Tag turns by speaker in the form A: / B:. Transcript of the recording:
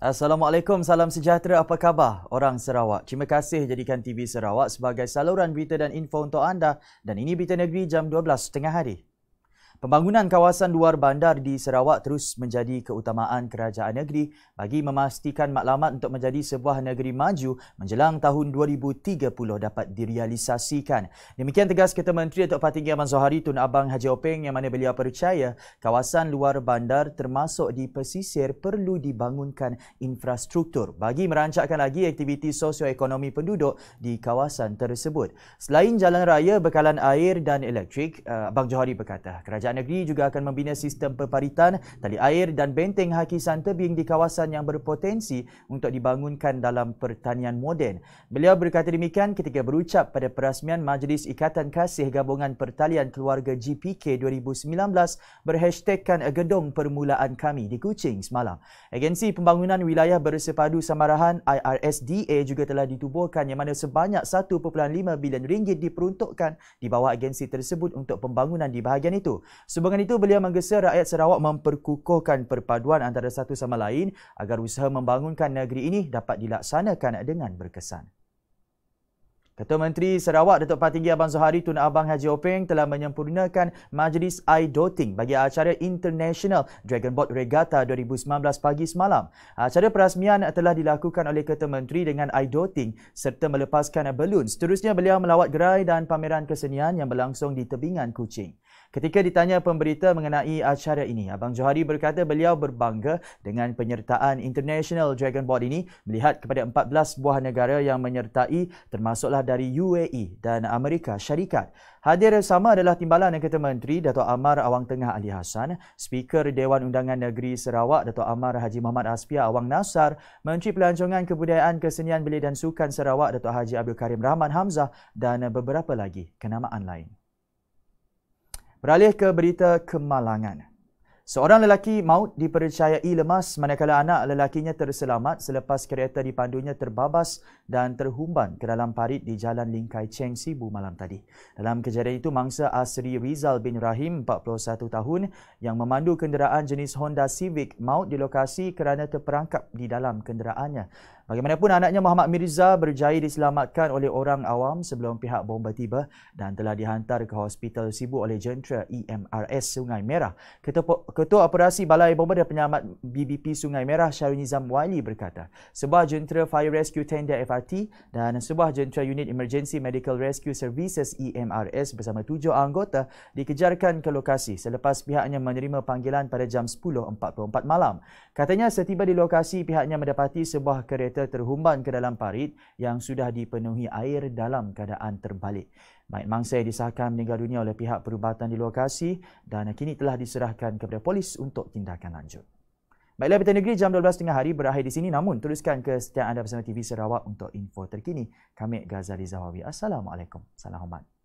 A: Assalamualaikum, salam sejahtera. Apa khabar orang Sarawak? Terima kasih jadikan TV Sarawak sebagai saluran berita dan info untuk anda dan ini berita negeri jam 12.30 hari. Pembangunan kawasan luar bandar di Sarawak terus menjadi keutamaan kerajaan negeri bagi memastikan maklumat untuk menjadi sebuah negeri maju menjelang tahun 2030 dapat direalisasikan. Demikian tegas Ketua Menteri Datuk Patin Aman Zohari Tun Abang Haji Openg yang mana beliau percaya kawasan luar bandar termasuk di pesisir perlu dibangunkan infrastruktur bagi merancakkan lagi aktiviti sosioekonomi penduduk di kawasan tersebut. Selain jalan raya, bekalan air dan elektrik, eh, Abang Johari berkata, kerajaan Kerajaan negeri juga akan membina sistem perparitan, tali air dan benteng hakisan tebing di kawasan yang berpotensi untuk dibangunkan dalam pertanian moden. Beliau berkata demikian ketika berucap pada perasmian Majlis Ikatan Kasih Gabungan Pertalian Keluarga GPK 2019 berhashtagkan Gedung Permulaan Kami di Kuching semalam. Agensi Pembangunan Wilayah Bersepadu Samarahan IRSDA juga telah ditubuhkan yang mana sebanyak 1.5 bilion ringgit diperuntukkan di bawah agensi tersebut untuk pembangunan di bahagian itu. Sebagian itu beliau menggesa rakyat Sarawak memperkukuhkan perpaduan antara satu sama lain agar usaha membangunkan negeri ini dapat dilaksanakan dengan berkesan. Ketua Menteri Sarawak Datuk Patinggi Abang Zuhari Tun Abang Haji Openg telah menyempurnakan majlis i-doting bagi acara International Dragon Boat Regatta 2019 pagi semalam. Acara perasmian telah dilakukan oleh Ketua Menteri dengan i-doting serta melepaskan balon. Seterusnya beliau melawat gerai dan pameran kesenian yang berlangsung di tebingan Kuching. Ketika ditanya pemberita mengenai acara ini, Abang Johari berkata beliau berbangga dengan penyertaan International Dragon Board ini melihat kepada 14 buah negara yang menyertai termasuklah dari UAE dan Amerika Syarikat. Hadir sama adalah Timbalan Ketua Menteri Datuk Amar Awang Tengah Ali Hassan, Speaker Dewan Undangan Negeri Sarawak Datuk Amar Haji Muhammad Aspia Awang Nasar, Menteri Pelancongan Kebudayaan Kesenian Belia dan Sukan Sarawak Datuk Haji Abdul Karim Rahman Hamzah dan beberapa lagi kenamaan lain. Beralih ke berita kemalangan. Seorang lelaki maut dipercayai lemas manakala anak lelakinya terselamat selepas kereta dipandunya terbabas dan terhumban ke dalam parit di Jalan Lingkai Cheng Sibu malam tadi. Dalam kejadian itu, mangsa Asri Rizal bin Rahim, 41 tahun, yang memandu kenderaan jenis Honda Civic maut di lokasi kerana terperangkap di dalam kenderaannya. Bagaimanapun, anaknya Muhammad Mirza berjaya diselamatkan oleh orang awam sebelum pihak bomba tiba dan telah dihantar ke hospital Sibu oleh jentera EMRS Sungai Merah. Ketepuk Ketua Operasi Balai Bomba dan Penyelamat BBP Sungai Merah Syarul Nizam Wali berkata, sebuah jentera Fire Rescue Tender FRT dan sebuah jentera Unit Emergency Medical Rescue Services EMRS bersama tujuh anggota dikejarkan ke lokasi selepas pihaknya menerima panggilan pada jam 10.44 malam. Katanya setiba di lokasi, pihaknya mendapati sebuah kereta terhumban ke dalam parit yang sudah dipenuhi air dalam keadaan terbalik. Mayat mangsa disahkan meninggal dunia oleh pihak perubatan di lokasi dan kini telah diserahkan kepada polis untuk tindakan lanjut. Baiklah, Berita Negeri jam 12.30 hari berakhir di sini. Namun, teruskan ke setiap anda bersama TV Sarawak untuk info terkini. Kami Ghazali Zawawi. Assalamualaikum. Salam